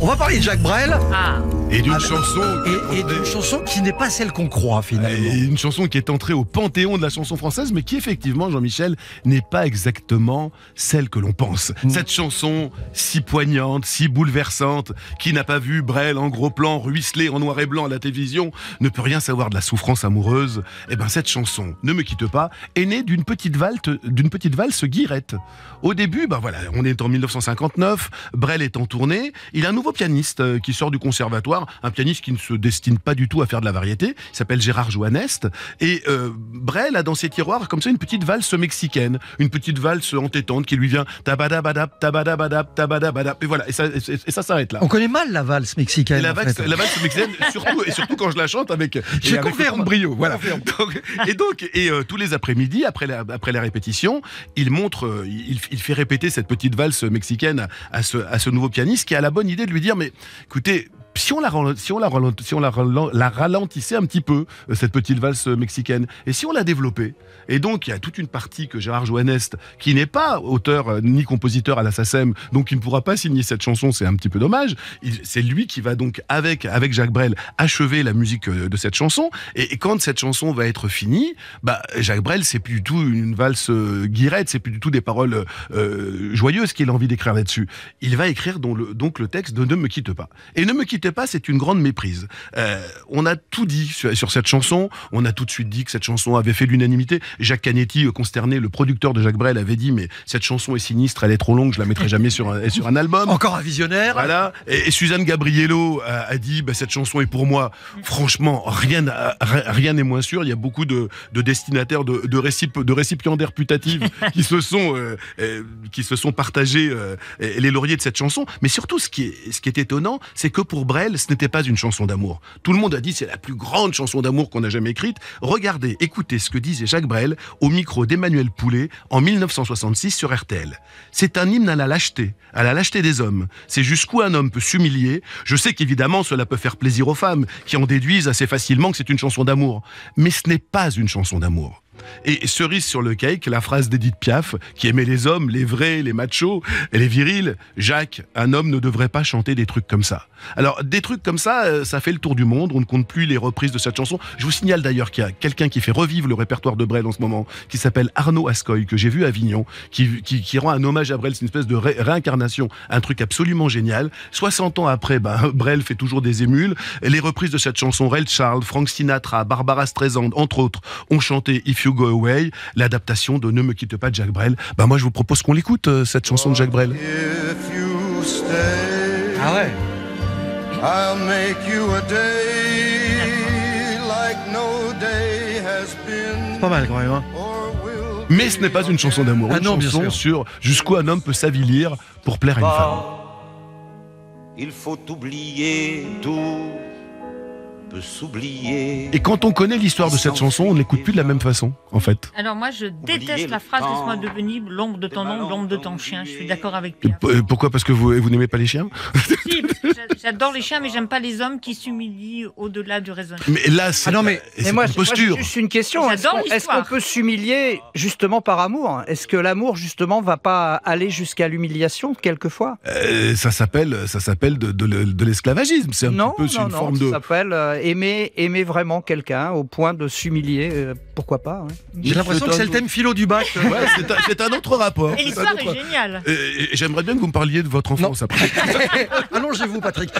On va parler de Jacques Brel. Ah. Et d'une ah, chanson. Et, d'une qui n'est pas celle qu'on croit finalement. une chanson qui est entrée au panthéon de la chanson française, mais qui effectivement, Jean-Michel, n'est pas exactement celle que l'on pense. Mm. Cette chanson si poignante, si bouleversante, qui n'a pas vu Brel en gros plan ruisseler en noir et blanc à la télévision, ne peut rien savoir de la souffrance amoureuse. Eh bien, cette chanson, Ne me quitte pas, est née d'une petite valse, d'une petite valse guirette. Au début, ben voilà, on est en 1959, Brel est en tournée, il a un nouveau pianiste euh, qui sort du conservatoire, un pianiste qui ne se destine pas du tout à faire de la variété, il s'appelle Gérard Joannest, et euh, Brel a dans ses tiroirs comme ça une petite valse mexicaine, une petite valse entêtante qui lui vient tabadabadap, tabadabadap, tabadabadap, et voilà, et ça, s'arrête là. On connaît mal la valse mexicaine. la, valse, mexicaine, surtout, et surtout quand je la chante avec... Je un Brio, voilà. et donc, et euh, tous les après-midi, après la, après la répétition, il montre, euh, il, fait répéter cette petite valse mexicaine à à ce nouveau pianiste qui a la bonne idée de lui dire, mais écoutez, si on la, si la, si on la, ralentissait un petit peu, euh, cette petite valse euh, mexicaine, et si on la développait, et donc il y a toute une partie que Gérard Joannest, qui n'est pas auteur euh, ni compositeur à la SACEM, donc il ne pourra pas signer cette chanson, c'est un petit peu dommage, c'est lui qui va donc avec, avec Jacques Brel achever la musique de cette chanson, et, quand cette chanson va être finie, bah, Jacques Brel, c'est plus du tout une valse guirette, c'est plus du tout des paroles joyeuses qu'il a envie d'écrire là-dessus. Il va écrire donc le, donc le texte de Ne me quitte pas. Et Ne me quitte pas, c'est une grande méprise. Euh, on a tout dit sur, cette chanson. On a tout de suite dit que cette chanson avait fait l'unanimité. Jacques Canetti, euh, consterné, le producteur de Jacques Brel, avait dit mais cette chanson est sinistre, elle est trop longue, je la mettrai jamais sur un, sur un album. Encore un visionnaire. Voilà. Et, Suzanne Gabriello euh, a, dit bah, cette chanson est pour moi. Franchement, rien rien n'est moins sûr. Il y a beaucoup de, destinataires, de, de, de récipiendaires putatifs qui se sont qui se sont partagés les lauriers de cette chanson. Mais surtout, ce qui est, ce qui est étonnant, c'est que pour Brel ce n'était pas une chanson d'amour. Tout le monde a dit c'est la plus grande chanson d'amour qu'on a jamais écrite. Regardez, écoutez ce que disait Jacques Brel au micro d'Emmanuel Poulet en 1966 sur RTL. C'est un hymne à la lâcheté, à la lâcheté des hommes. C'est jusqu'où un homme peut s'humilier. Je sais qu'évidemment cela peut faire plaisir aux femmes qui en déduisent assez facilement que c'est une chanson d'amour. Mais ce n'est pas une chanson d'amour. Et cerise sur le cake, la phrase d'Edith Piaf, qui aimait les hommes, les vrais, les machos et les virils. Jacques, un homme ne devrait pas chanter des trucs comme ça. Alors, des trucs comme ça, euh, ça fait le tour du monde. On ne compte plus les reprises de cette chanson. Je vous signale d'ailleurs qu'il y a quelqu'un qui fait revivre le répertoire de Brel en ce moment, qui s'appelle Arnaud Ascoy, que j'ai vu à Avignon, qui, rend un hommage à Brel. C'est une espèce de réincarnation. Un truc absolument génial. 60 ans après, bah, Brel fait toujours des émules. Les reprises de cette chanson, Ray Charles, Frank Sinatra, Barbara Streisand, entre autres, ont chanté If You Go Away, l'adaptation de Ne me quitte pas de Jacques Brel. Bah moi je vous propose qu'on l'écoute euh, cette chanson de Jacques Brel. ah ouais. pas mal quand même. Hein. Mais ce n'est pas une chanson d'amour, ah une chanson sur jusqu'où un homme peut s'avilir pour plaire à une femme. Il faut oublier tout s'oublier. Et quand on connaît l'histoire de cette chanson, on ne l'écoute plus de la même façon, en fait. Alors moi, je déteste la phrase Laisse-moi devenir l'ombre de ton nom, l'ombre de ton chien. Je suis d'accord avec Pierre. pourquoi Parce que vous, vous n'aimez pas les chiens Si, j'adore les chiens, mais j'aime pas les hommes qui s'humilient au-delà du raisonnement. Mais là, c'est, ah non, mais, c'est moi, une une question. Hein. Est-ce qu'on, peut s'humilier justement par amour Est-ce que l'amour justement va pas aller jusqu'à l'humiliation quelquefois euh, ça s'appelle, ça s'appelle de, l'esclavagisme. C'est un Non, peu c'est une forme ça s'appelle euh, aimer, aimer vraiment quelqu'un au point de s'humilier, euh, pourquoi pas hein. J'ai l'impression que c'est le thème philo du bac. c'est, un, autre rapport. Et l'histoire est, géniale. j'aimerais bien que vous me parliez de votre enfance après. Allongez-vous, Patrick.